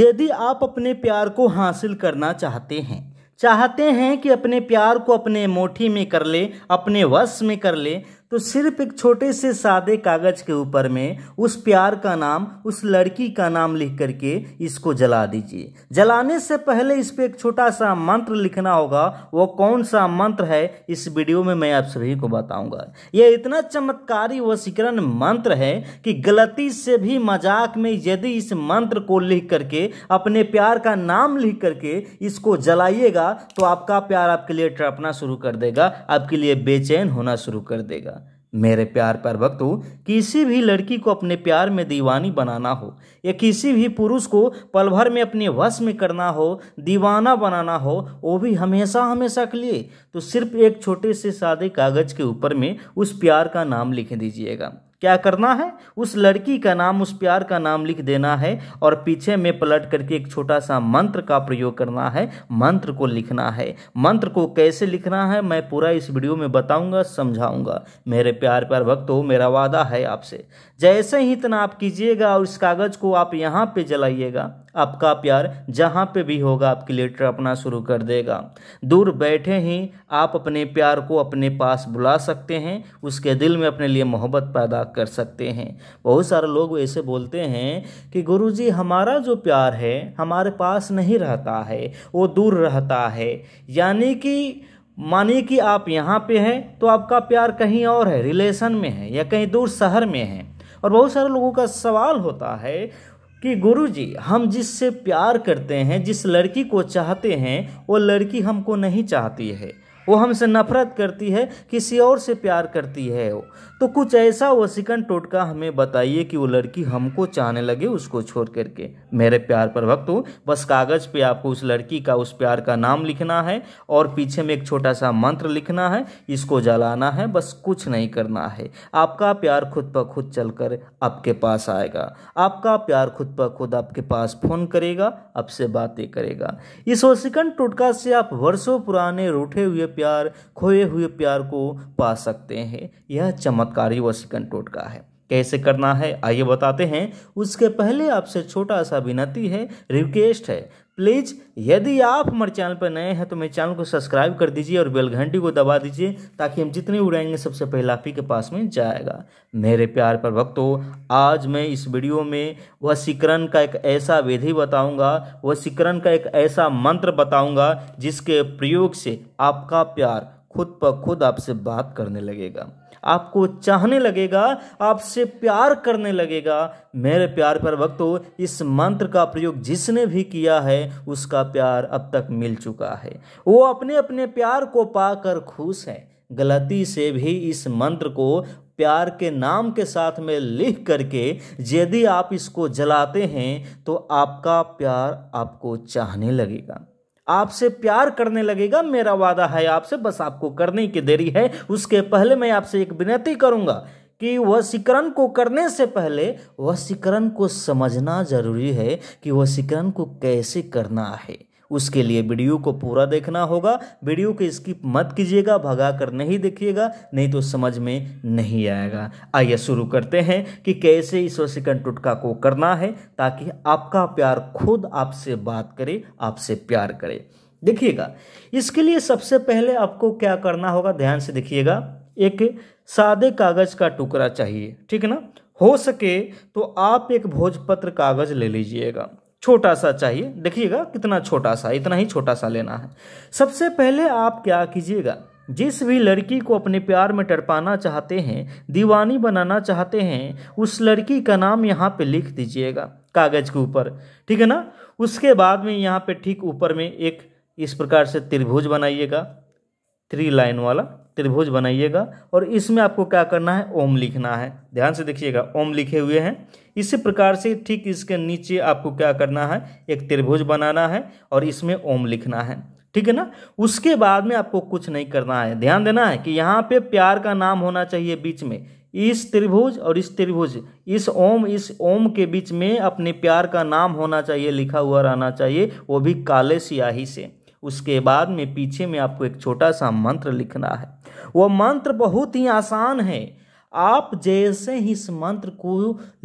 यदि आप अपने प्यार को हासिल करना चाहते हैं चाहते हैं कि अपने प्यार को अपने मोठी में कर ले अपने वश में कर ले तो सिर्फ एक छोटे से सादे कागज के ऊपर में उस प्यार का नाम उस लड़की का नाम लिख करके इसको जला दीजिए जलाने से पहले इस पर एक छोटा सा मंत्र लिखना होगा वो कौन सा मंत्र है इस वीडियो में मैं आप सभी को बताऊंगा यह इतना चमत्कारी वसीकरण मंत्र है कि गलती से भी मजाक में यदि इस मंत्र को लिख करके अपने प्यार का नाम लिख करके इसको जलाइएगा तो आपका प्यार आपके लिए टपना शुरू कर देगा आपके लिए बेचैन होना शुरू कर देगा मेरे प्यार पर भक्तों किसी भी लड़की को अपने प्यार में दीवानी बनाना हो या किसी भी पुरुष को पल भर में अपने वश में करना हो दीवाना बनाना हो वो भी हमेशा हमेशा के लिए तो सिर्फ एक छोटे से सादे कागज़ के ऊपर में उस प्यार का नाम लिख दीजिएगा क्या करना है उस लड़की का नाम उस प्यार का नाम लिख देना है और पीछे में पलट करके एक छोटा सा मंत्र का प्रयोग करना है मंत्र को लिखना है मंत्र को कैसे लिखना है मैं पूरा इस वीडियो में बताऊंगा समझाऊंगा मेरे प्यार प्यार भक्त हो मेरा वादा है आपसे जैसे ही इतना आप कीजिएगा और इस कागज़ को आप यहाँ पे जलाइएगा आपका प्यार जहाँ पे भी होगा आपकी लेटर अपना शुरू कर देगा दूर बैठे ही आप अपने प्यार को अपने पास बुला सकते हैं उसके दिल में अपने लिए मोहब्बत पैदा कर सकते हैं बहुत सारे लोग ऐसे बोलते हैं कि गुरुजी हमारा जो प्यार है हमारे पास नहीं रहता है वो दूर रहता है यानी कि मानिए कि आप यहाँ पे हैं तो आपका प्यार कहीं और है रिलेशन में है या कहीं दूर शहर में है और बहुत सारे लोगों का सवाल होता है कि गुरु जी हम जिससे प्यार करते हैं जिस लड़की को चाहते हैं वो लड़की हमको नहीं चाहती है वो हमसे नफरत करती है किसी और से प्यार करती है वो तो कुछ ऐसा सिकन टोटका हमें बताइए कि वो लड़की हमको चाहने लगे उसको छोड़ करके मेरे प्यार पर वक्त हो बस कागज़ पे आपको उस लड़की का उस प्यार का नाम लिखना है और पीछे में एक छोटा सा मंत्र लिखना है इसको जलाना है बस कुछ नहीं करना है आपका प्यार खुद पर खुद चल कर आपके पास आएगा आपका प्यार खुद पर खुद आपके पास फ़ोन करेगा आपसे बातें करेगा इस वसिकन टोटका से आप वर्षों पुराने रूठे हुए प्यार खोए हुए प्यार को पा सकते हैं यह चमत्कारी वसीकरण टोटका है कैसे करना है आइए बताते हैं उसके पहले आपसे छोटा सा विनती है रिक्वेस्ट है प्लीज़ यदि आप हमारे चैनल पर नए हैं तो मेरे चैनल को सब्सक्राइब कर दीजिए और बेल घंटी को दबा दीजिए ताकि हम जितने उड़ाएंगे सबसे पहले आप ही के पास में जाएगा मेरे प्यार पर भक्तों आज मैं इस वीडियो में वसीकरण का एक ऐसा विधि बताऊंगा वसीकरण का एक ऐसा मंत्र बताऊंगा जिसके प्रयोग से आपका प्यार खुद ब खुद आपसे बात करने लगेगा आपको चाहने लगेगा आपसे प्यार करने लगेगा मेरे प्यार पर वक्त हो इस मंत्र का प्रयोग जिसने भी किया है उसका प्यार अब तक मिल चुका है वो अपने अपने प्यार को पाकर खुश हैं गलती से भी इस मंत्र को प्यार के नाम के साथ में लिख करके यदि आप इसको जलाते हैं तो आपका प्यार आपको चाहने लगेगा आपसे प्यार करने लगेगा मेरा वादा है आपसे बस आपको करने की देरी है उसके पहले मैं आपसे एक विनती करूंगा कि वशीकरण को करने से पहले वशीकरण को समझना जरूरी है कि वशीकरण को कैसे करना है उसके लिए वीडियो को पूरा देखना होगा वीडियो को स्किप मत कीजिएगा भगा कर नहीं देखिएगा नहीं तो समझ में नहीं आएगा आइए शुरू करते हैं कि कैसे इस वसीकरण टुटका को करना है ताकि आपका प्यार खुद आपसे बात करे आपसे प्यार करे देखिएगा इसके लिए सबसे पहले आपको क्या करना होगा ध्यान से देखिएगा एक सादे कागज़ का टुकड़ा चाहिए ठीक है ना हो सके तो आप एक भोजपत्र कागज़ ले लीजिएगा छोटा सा चाहिए देखिएगा कितना छोटा सा इतना ही छोटा सा लेना है सबसे पहले आप क्या कीजिएगा जिस भी लड़की को अपने प्यार में टरपाना चाहते हैं दीवानी बनाना चाहते हैं उस लड़की का नाम यहाँ पे लिख दीजिएगा कागज़ के ऊपर ठीक है ना उसके बाद में यहाँ पे ठीक ऊपर में एक इस प्रकार से त्रिभुज बनाइएगा थ्री लाइन वाला त्रिभुज बनाइएगा और इसमें आपको क्या करना है ओम लिखना है ध्यान से देखिएगा ओम लिखे हुए हैं इसी प्रकार से ठीक इसके नीचे आपको क्या करना है एक त्रिभुज बनाना है और इसमें ओम लिखना है ठीक है ना उसके बाद में आपको कुछ नहीं करना है ध्यान देना है कि यहाँ पे प्यार का नाम होना चाहिए बीच में इस त्रिभुज और इस त्रिभुज इस ओम इस ओम के बीच में अपने प्यार का नाम होना चाहिए लिखा हुआ रहना चाहिए वो भी काले स्याही से उसके बाद में पीछे में आपको एक छोटा सा मंत्र लिखना है वह मंत्र बहुत ही आसान है आप जैसे ही इस मंत्र को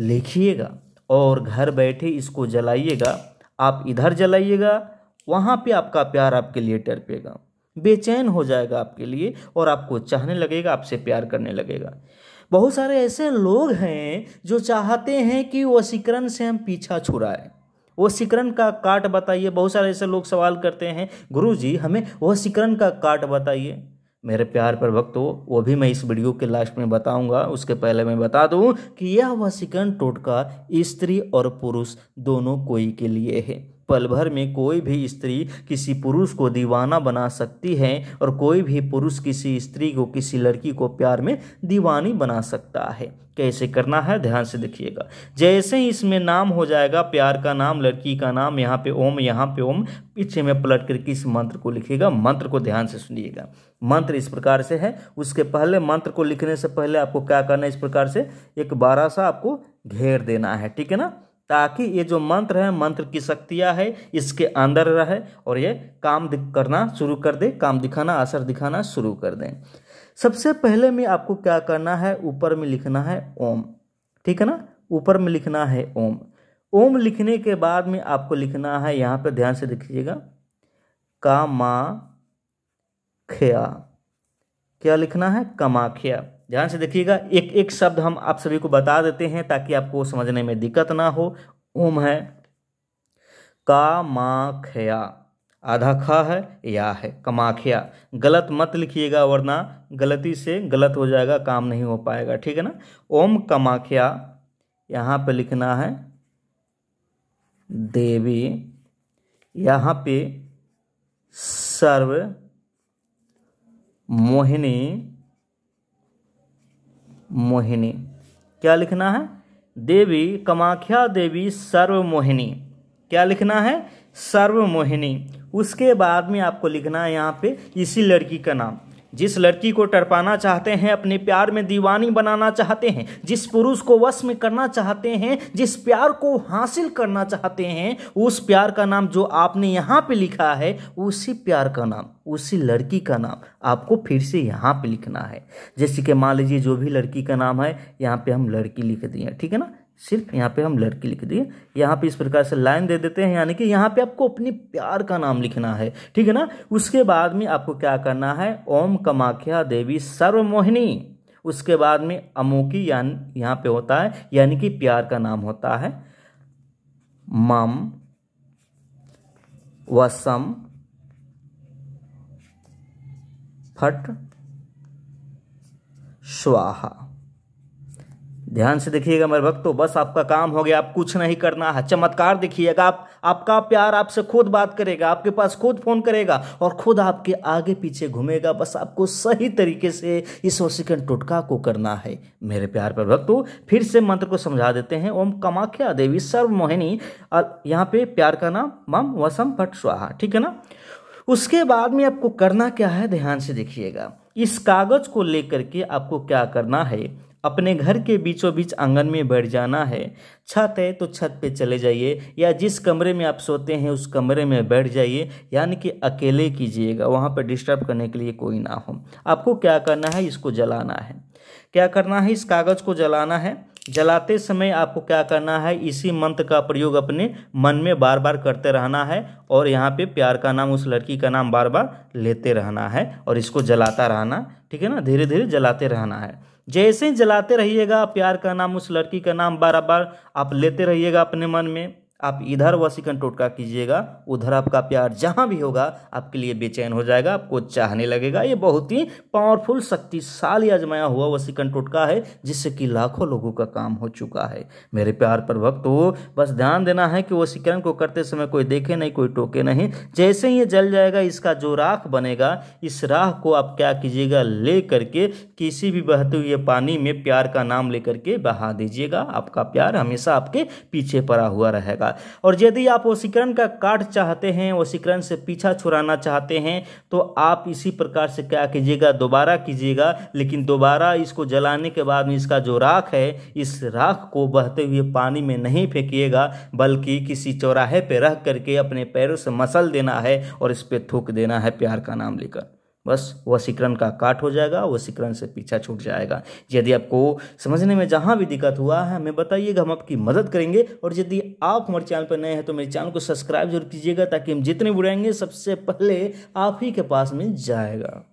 लिखिएगा और घर बैठे इसको जलाइएगा आप इधर जलाइएगा वहाँ पे आपका प्यार आपके लिए टरपेगा बेचैन हो जाएगा आपके लिए और आपको चाहने लगेगा आपसे प्यार करने लगेगा बहुत सारे ऐसे लोग हैं जो चाहते हैं कि वसीकरण से हम पीछा छुड़ाएं वशीकरण का काट बताइए बहुत सारे ऐसे लोग सवाल करते हैं गुरु जी हमें वशीकरण का काट बताइए मेरे प्यार पर भक्त हो वो भी मैं इस वीडियो के लास्ट में बताऊंगा उसके पहले मैं बता दूं कि यह वशीकरण टोटका स्त्री और पुरुष दोनों कोई के लिए है पल भर में कोई भी स्त्री किसी पुरुष को दीवाना बना सकती है और कोई भी पुरुष किसी स्त्री को किसी लड़की को प्यार में दीवानी बना सकता है कैसे करना है ध्यान से देखिएगा जैसे ही इसमें नाम हो जाएगा प्यार का नाम लड़की का नाम यहाँ पे ओम यहाँ पे ओम पीछे में पलट करके इस मंत्र को लिखिएगा मंत्र को ध्यान से सुनिएगा मंत्र इस प्रकार से है उसके पहले मंत्र को लिखने से पहले आपको क्या करना है इस प्रकार से एक बारा सा आपको घेर देना है ठीक है ना ताकि ये जो मंत्र है मंत्र की शक्तियाँ है इसके अंदर रहे और ये काम करना शुरू कर दे काम दिखाना असर दिखाना शुरू कर दें सबसे पहले में आपको क्या करना है ऊपर में लिखना है ओम ठीक है ना ऊपर में लिखना है ओम ओम लिखने के बाद में आपको लिखना है यहाँ पर ध्यान से देखिएगा कामाख्या खया क्या लिखना है कमाख्या ध्यान से देखिएगा एक एक शब्द हम आप सभी को बता देते हैं ताकि आपको समझने में दिक्कत ना हो ओम है कामाख्या आधा खा है या है कमाख्या गलत मत लिखिएगा वरना गलती से गलत हो जाएगा काम नहीं हो पाएगा ठीक है ना ओम कमाख्या यहाँ पे लिखना है देवी यहाँ पे सर्व मोहिनी मोहिनी क्या लिखना है देवी कमाख्या देवी सर्वमोहिनी क्या लिखना है सर्वमोहिनी उसके बाद में आपको लिखना है यहाँ पे इसी लड़की का नाम जिस लड़की को टरपाना चाहते हैं अपने प्यार में दीवानी बनाना चाहते हैं जिस पुरुष को वश में करना चाहते हैं जिस प्यार को हासिल करना चाहते हैं उस प्यार का नाम जो आपने यहाँ पे लिखा है उसी प्यार का नाम उसी लड़की का नाम आपको फिर से यहाँ पे लिखना है जैसे कि मान लीजिए जो भी लड़की का नाम है यहाँ पे हम लड़की लिख दिए ठीक है ना सिर्फ यहाँ पे हम लड़की लिख दिए यहाँ पे इस प्रकार से लाइन दे देते हैं यानी कि यहाँ पे आपको अपनी प्यार का नाम लिखना है ठीक है ना उसके बाद में आपको क्या करना है ओम कमाख्या देवी सर्वमोहिनी उसके बाद में अमोकी यानी यहाँ पे होता है यानी कि प्यार का नाम होता है मम वसम फट स्वाहा ध्यान से देखिएगा मेरे भक्तों बस आपका काम हो गया आप कुछ नहीं करना है चमत्कार देखिएगा आप आपका प्यार आपसे खुद बात करेगा आपके पास खुद फोन करेगा और खुद आपके आगे पीछे घूमेगा बस आपको सही तरीके से इस वसीकरण टोटका को करना है मेरे प्यार पर भक्तों फिर से मंत्र को समझा देते हैं ओम कमाख्या देवी सर्व मोहिनी यहाँ पे प्यार का नाम मम वसम भट स्वाहा ठीक है ना उसके बाद में आपको करना क्या है ध्यान से देखिएगा इस कागज को लेकर के आपको क्या करना है अपने घर के बीचों बीच आंगन में बैठ जाना है छत है तो छत पे चले जाइए या जिस कमरे में आप सोते हैं उस कमरे में बैठ जाइए यानी कि अकेले कीजिएगा वहाँ पर डिस्टर्ब करने के लिए कोई ना हो आपको क्या करना है इसको जलाना है क्या करना है इस कागज़ को जलाना है जलाते समय आपको क्या करना है इसी मंत्र का प्रयोग अपने मन में बार बार करते रहना है और यहाँ पे प्यार का नाम उस लड़की का नाम बार बार लेते रहना है और इसको जलाता रहना ठीक है ना धीरे धीरे जलाते रहना है जैसे ही जलाते रहिएगा प्यार का नाम उस लड़की का नाम बार बार आप लेते रहिएगा अपने मन में आप इधर वसीकन टोटका कीजिएगा उधर आपका प्यार जहाँ भी होगा आपके लिए बेचैन हो जाएगा आपको चाहने लगेगा ये बहुत ही पावरफुल शक्तिशाली आजमाया हुआ वसीकन टोटका है जिससे कि लाखों लोगों का काम हो चुका है मेरे प्यार पर वक्त हो बस ध्यान देना है कि वसीकरण को करते समय कोई देखे नहीं कोई टोके नहीं जैसे ही ये जल जाएगा इसका जो राख बनेगा इस राह को आप क्या कीजिएगा ले करके किसी भी बहते हुए पानी में प्यार का नाम ले करके बहा दीजिएगा आपका प्यार हमेशा आपके पीछे पड़ा हुआ रहेगा होगा और यदि आप वशीकरण का कार्ड चाहते हैं वशीकरण से पीछा छुड़ाना चाहते हैं तो आप इसी प्रकार से क्या कीजिएगा दोबारा कीजिएगा लेकिन दोबारा इसको जलाने के बाद में इसका जो राख है इस राख को बहते हुए पानी में नहीं फेंकीेगा बल्कि किसी चौराहे पर रह करके अपने पैरों से मसल देना है और इस पर थूक देना है प्यार का नाम लेकर बस वसीकरण का काट हो जाएगा वसीकरण से पीछा छूट जाएगा यदि आपको समझने में जहाँ भी दिक्कत हुआ है हमें बताइएगा हम आपकी मदद करेंगे और यदि आप हमारे चैनल पर नए हैं तो मेरे चैनल को सब्सक्राइब जरूर कीजिएगा ताकि हम जितने बुराएंगे सबसे पहले आप ही के पास में जाएगा